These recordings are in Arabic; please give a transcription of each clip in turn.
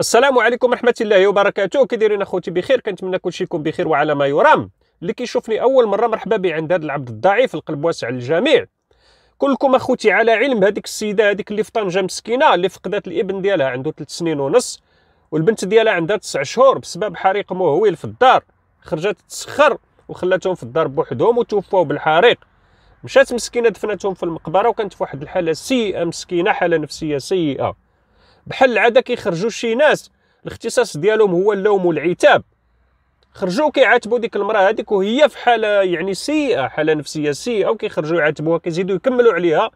السلام عليكم ورحمه الله وبركاته كديرين اخوتي بخير كنتمنى كلشي يكون بخير وعلى ما يرام اللي كيشوفني اول مره مرحبا بي عند هذا العبد الضعيف القلب واسع للجميع كلكم اخوتي على علم هذيك السيده هذيك اللي في طنجه مسكينه اللي فقدت الابن ديالها عنده 3 سنين ونص والبنت ديالها عندها 9 شهور بسبب حريق مهويل في الدار خرجت تسخر وخلاتهم في الدار بوحدهم وتوفوا بالحريق مشات مسكينه دفنتهم في المقبره وكانت في واحد الحاله سيئه مسكينه حاله نفسيه سيئه بحال العاده كيخرجوا شي ناس الاختصاص ديالهم هو اللوم والعتاب خرجوا كيعاتبوا ديك المراه هذيك وهي في حاله يعني سيئه حاله نفسيه سيئه وكيخرجوا يعاتبوها كيزيدوا يكملوا عليها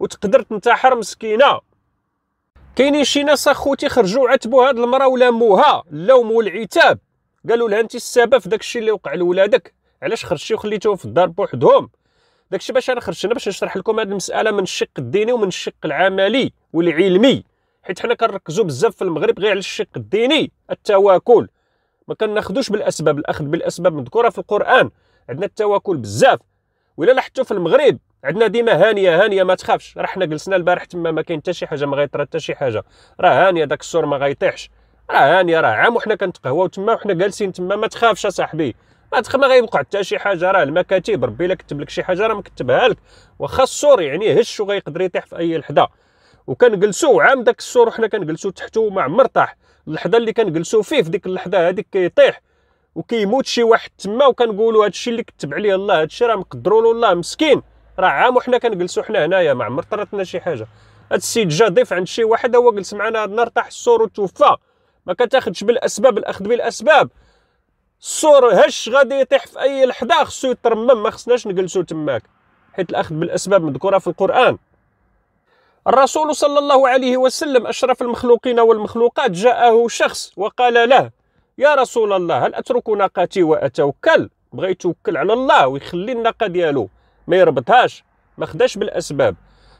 وتقدر تنتحر مسكينه كاينين شي ناس اخوتي خرجوا عاتبوا هاد المراه ولاموها اللوم والعتاب قالوا لها انت السبب في داكشي اللي وقع لولادك علاش خرجتي وخليتيهم في الدار بوحدهم داكشي باش انا خرجت انا باش نشرح لكم هاد المساله من الشق الديني ومن الشق العملي والعلمي حيت حنا كنركزوا بزاف في المغرب غير على الشق الديني التواكل ما كناخذوش بالاسباب الاخذ بالاسباب مذكوره في القران عندنا التواكل بزاف ولا لاحظتوا في المغرب عندنا ديما هانيه هانيه ما تخافش راه حنا جلسنا البارح تما ما كاين حتى شي حاجه ما غيطرى حتى شي حاجه راه هانيه داك السور ما غيطيحش راه هانيه راه عام وحنا كنتقهواو تما وحنا جالسين تما ما تخافش اصاحبي ما تخ ما غيوقع حتى شي حاجه راه المكاتب ربي الا كتب لك شي حاجه راه مكتبها لك واخا السور يعني هش وغيقدر يطيح في اي لحظه وكنجلسوا عام داك السور حنا كنجلسوا تحته ما عمر طاح اللحظه اللي كنجلسوا فيه في ديك اللحظه هذيك كيطيح وكيموت شي واحد تما وكنقولوا هذا الشيء اللي كتب عليه الله هذا الشيء راه مقدروا له الله مسكين راه عام وحنا كنجلسوا حنا هنايا ما عمر طراتنا شي حاجه هذا السيد جا ضيف عند شي واحد هو جلس معنا هاد النهار طاح السور وتوفى ما كتاخذش بالاسباب الاخذ بالاسباب السور هش غادي يطيح في اي لحظه خصو يترمم ما خصناش نجلسوا تماك حيت الاخذ بالاسباب مذكوره في القران الرسول صلى الله عليه وسلم أشرف المخلوقين والمخلوقات جاءه شخص وقال له يا رسول الله هل أترك ناقتي وأتوكل بغا يتوكل على الله ويخلي الناقة ديالو ما يربطهاش ما خداش بالأسباب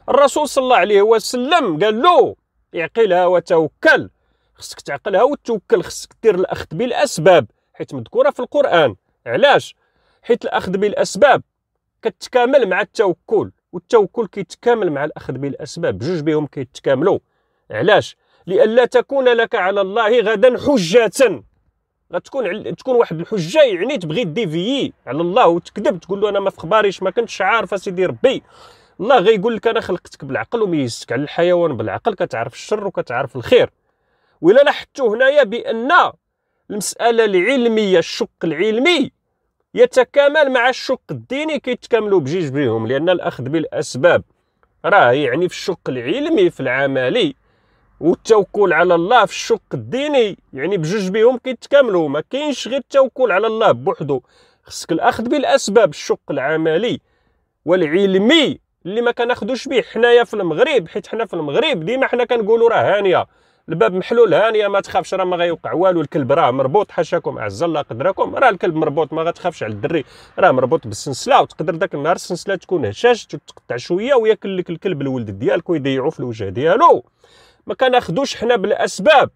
الرسول صلى الله عليه وسلم قال له اعقلها وتوكل خصك تعقلها وتوكل خصك دير الأخذ بالأسباب حيت مذكورة في القرآن علاش حيت الأخذ بالأسباب كتكامل مع التوكل والتوكل كيتكامل مع الأخذ بالأسباب جوج بهم كيتكاملوا علاش لئلا تكون لك على الله غدا حجة غتكون تكون واحد الحجه يعني تبغي ديفيي على الله وتكذب تقول له انا ما في خباريش ما كنتش عارف اسيدي ربي الله غيقول لك انا خلقتك بالعقل وميزتك على الحيوان بالعقل كتعرف الشر وكتعرف الخير ولا لاحظتوا هنايا بان المساله العلميه الشق العلمي يتكامل مع الشق الديني كيتكاملوا بجيج بهم لان الاخذ بالاسباب راه يعني في الشق العلمي في العملي والتوكل على الله في الشق الديني يعني بجوج بهم كيتكاملوا ما كاينش غير التوكل على الله بوحدو خصك الاخذ بالاسباب الشق العملي والعلمي اللي ما كناخذوش به حنايا في المغرب حيت حنا في المغرب ديما حنا كنقولوا راه هانيه الباب محلول هانيه ما تخافش راه ما غيوقع والو الكلب راه مربوط حاشاكم اعز الله قدركم راه الكلب مربوط ما غتخافش على الدري راه مربوط بالسنسله وتقدر ذاك النهار السنسله تكون هشاشت وتقطع شويه وياكل لك الكلب الولد ديالك ويضيعو في الوجه ديالو ما كناخذوش حنا بالاسباب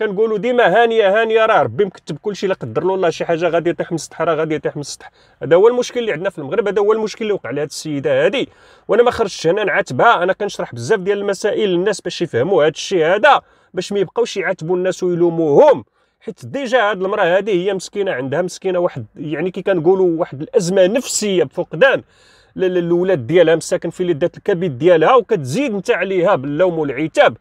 كنقولوا ديما هانيه هانيه راه ربي مكتب كل شيء لا قدر له الله شي حاجه غادي يطيح من السطح راه غادي يطيح من السطح هذا هو المشكل اللي عندنا في المغرب هذا هو المشكل اللي وقع لهاد السيده هادي وانا ما خرجتش هنا نعاتبها انا كنشرح بزاف ديال المسائل للناس باش يفهموا هاد الشيء هذا باش ما يبقاوش يعاتبوا الناس ويلوموهم حيت ديجا هاد المراه هذه هي مسكينه عندها مسكينه واحد يعني كي كنقولوا واحد الازمه نفسيه بفقدان الاولاد ديالها مساكن في لذات الكبد ديالها وكتزيد انت عليها باللوم والعتاب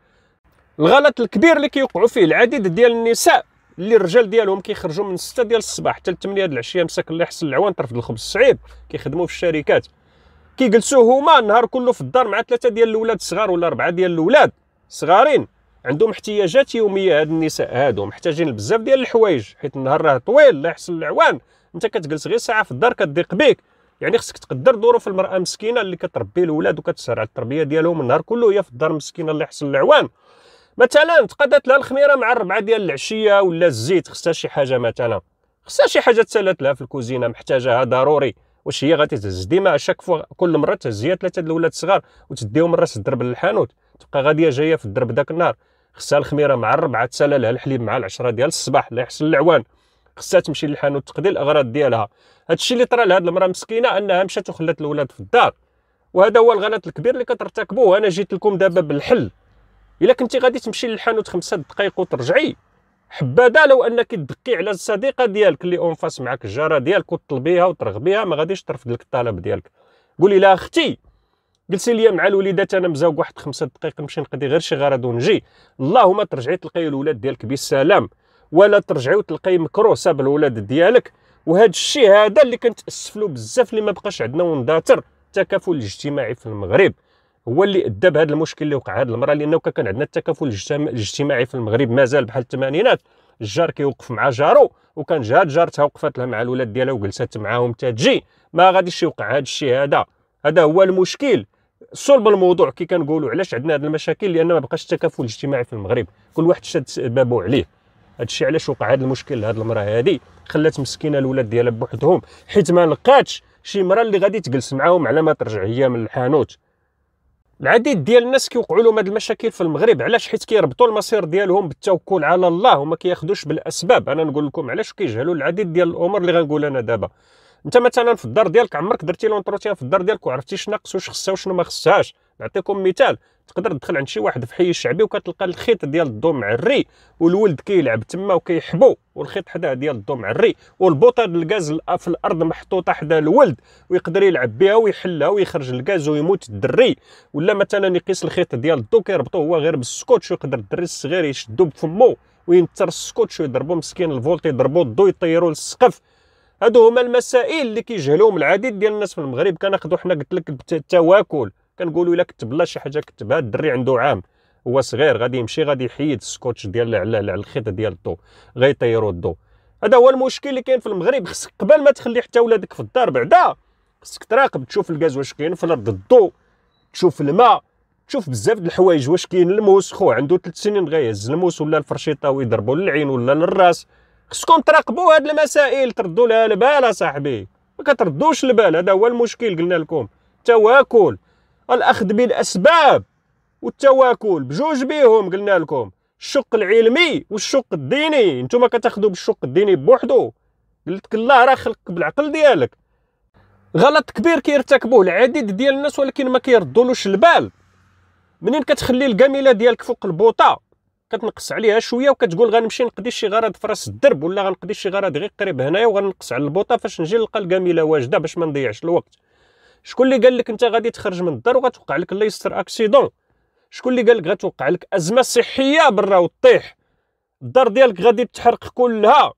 الغلط الكبير اللي كيوقعوا فيه العديد ديال النساء اللي الرجال ديالهم كيخرجوا من 6 ديال الصباح حتى 8 ديال العشيه مساكن اللي حصل العوان طرف الخبز الصعيب كيخدموا في الشركات كيجلسوا هما النهار كله في الدار مع ثلاثه ديال الاولاد الصغار ولا اربعه ديال الاولاد صغارين عندهم احتياجات يوميه هاد النساء هادو محتاجين بزاف ديال الحوايج حيت النهار راه طويل لا يحصل العوان انت كتجلس غير ساعه في الدار كضيق بيك يعني خصك تقدر ظروف المراه مسكينه اللي كتربي الاولاد وكتسهر على التربيه ديالهم النهار كله هي في الدار مسكينه اللي يحصل العوان مثلا تقادات لها الخميره مع الربعه ديال العشيه ولا الزيت خصها شي حاجه مثلا خصها شي حاجه تسالات لها في الكوزينه محتاجاها ضروري واش هي غادي تهز ديما شاك فوا كل مره تهز هي ثلاثه د الاولاد الصغار وتديهم راس الدرب للحانوت تبقى غاديه جايه في الدرب داك النهار خصها الخميره مع الربعه تسالى الحليب مع العشره ديال الصباح لا يحصل العوان خصها تمشي للحانوت تقضي الاغراض ديالها هادشي اللي طرا لهاد المراه مسكينه انها مشات وخلات الاولاد في الدار وهذا هو الغلط الكبير اللي كترتكبوه انا جيت لكم دابا بالحل الا كنتي غادي تمشي للحانوت خمسة دقائق وترجعي حبذا لو انك تدقي على الصديقه ديالك اللي اون فاس معك الجاره ديالك وتطلبيها وترغبيها ما غاديش ترفض لك الطلب ديالك قولي لها اختي جلسي ليا مع الوليدات انا مزاوق واحد خمسة دقائق نمشي نقضي غير شي غرض ونجي اللهم ترجعي تلقاي الولاد ديالك بالسلام ولا ترجعي وتلقاي مكروسه ساب ديالك وهذا الشيء هذا اللي كنت له بزاف اللي ما بقاش عندنا ونداتر التكافل الاجتماعي في المغرب هو اللي ادى بهذا المشكل اللي وقع هذه المره لانه كان عندنا التكافل الاجتماعي في المغرب مازال بحال الثمانينات الجار كيوقف مع جارو وكان جات جارتها وقفت لها مع الولاد ديالها وجلست معاهم تجي ما غاديش يوقع هذا الشيء هذا هذا هو المشكل صلب الموضوع كي كنقولوا علاش عندنا هذه المشاكل لان ما بقاش التكافل الاجتماعي في المغرب كل واحد شاد بابو عليه هادشي علاش وقع هذا المشكل لهذ المراه هذه خلات مسكينه الاولاد ديالها بوحدهم حيت ما لقاتش شي مراه اللي غادي تجلس معاهم على ما ترجع هي من الحانوت العديد ديال الناس كيوقعوا لهم هذه المشاكل في المغرب علاش حيت كيربطوا المصير ديالهم بالتوكل على الله وما كياخذوش بالاسباب انا نقول لكم علاش كيجهلوا العديد ديال الامور اللي غنقول انا دابا انت مثلا في الدار ديالك عمرك درتي لونتروتيان في الدار ديالك وعرفتي شنو ناقص وش خصها وشنو ما خصهاش نعطيكم مثال تقدر تدخل عند شي واحد في حي الشعبي وكتلقى الخيط ديال الضو معري والولد كيلعب تما وكيحبو والخيط حداه ديال الضو معري والبوطه ديال الغاز في الارض محطوطه حدا الولد ويقدر يلعب بها ويحلها ويخرج الغاز ويموت الدري ولا مثلا يقيس الخيط ديال الضو كيربطو هو غير بالسكوتش ويقدر الدري الصغير يشدو بفمو وينتر السكوتش ويضربو مسكين الفولت يضربو الضو يطيرو للسقف هادو هما المسائل اللي كيجهلهم العديد ديال الناس في المغرب كناخذوا حنا قلت لك بالتواكل كنقولوا الا كتب لا شي حاجه كتبها الدري عنده عام هو صغير غادي يمشي غادي يحيد السكوتش ديال على الخيط ديال الضو غيطيروا الضو هذا هو المشكل اللي كاين في المغرب خصك قبل ما تخلي حتى ولادك في الدار بعدا خصك تراقب تشوف الغاز واش كاين في الارض الضو تشوف الماء تشوف بزاف د الحوايج واش كاين الموس خو عنده 3 سنين غيهز الموس ولا الفرشيطه ويضربوا للعين ولا للراس خصكم تراقبوا هاد المسائل تردوا لها البال صاحبي ما كتردوش البال هذا هو المشكل قلنا لكم التواكل الاخذ بالاسباب والتواكل بجوج بيهم قلنا لكم الشق العلمي والشق الديني نتوما كتاخذوا بالشق الديني بوحدو قلت الله راه خلقك بالعقل ديالك غلط كبير كيرتكبوه العديد ديال الناس ولكن ما كيردولوش البال منين كتخلي القميله ديالك فوق البوطه كتنقص عليها شويه وكتقول غنمشي نقضي شي غرض في راس الدرب ولا غنقضي شي غرض غير قريب هنايا وغنقص على البوطه فاش نجي نلقى الكاميله واجده باش ما نضيعش الوقت شكون اللي قال لك انت غادي تخرج من الدار وغتوقع لك الله يستر اكسيدون شكون اللي قال لك غتوقع لك ازمه صحيه برا وطيح الدار ديالك غادي تحرق كلها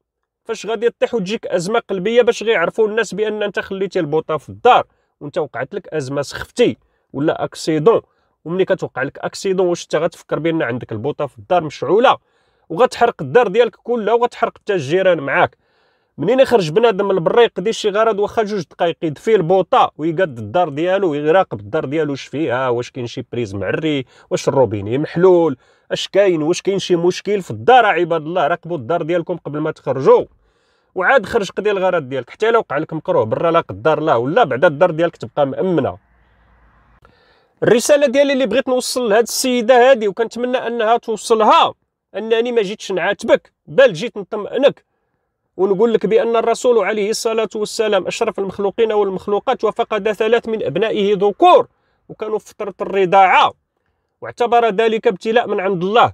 فاش غادي طيح وتجيك ازمه قلبيه باش غيعرفوا الناس بان انت خليتي البوطه في الدار وانت وقعت لك ازمه سخفتي ولا اكسيدون وملي كتوقع لك اكسيدون واش انت غتفكر بان عندك البوطه في الدار مشعوله وغتحرق الدار ديالك كلها وغتحرق حتى الجيران معاك منين يخرج بنادم من البرا يقضي شي غرض واخا جوج دقائق يدفي البوطه ويقاد الدار ديالو ويراقب الدار ديالو اش فيها واش كاين شي بريز معري واش الروبيني محلول اش كاين واش كاين شي مشكل في الدار عباد الله راقبوا الدار ديالكم قبل ما تخرجوا وعاد خرج قضي الغرض ديالك حتى لو وقع لك مكروه برا لا قدر الله ولا بعدا الدار ديالك تبقى مامنه الرساله ديالي اللي بغيت نوصل لهاد السيده هادي وكنتمنى انها توصلها انني ما جيتش نعاتبك بل جيت نطمئنك ونقول لك بان الرسول عليه الصلاه والسلام اشرف المخلوقين والمخلوقات وفقد ثلاث من ابنائه ذكور وكانوا في فتره الرضاعه واعتبر ذلك ابتلاء من عند الله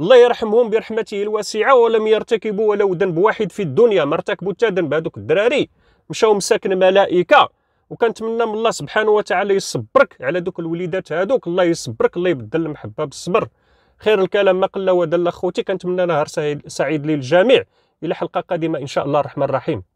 الله يرحمهم برحمته الواسعه ولم يرتكبوا ولو ذنب واحد في الدنيا ما ارتكبوا حتى ذنب هذوك الدراري مشاو مساكن ملائكه وكنتمنى من الله سبحانه وتعالى يصبرك على دوك الوليدات هادوك الله يصبرك الله يبدل المحبه بالصبر خير الكلام ما قل ودل اخوتي كنتمنى نهار سعيد للجميع الى حلقه قادمه ان شاء الله الرحمن الرحيم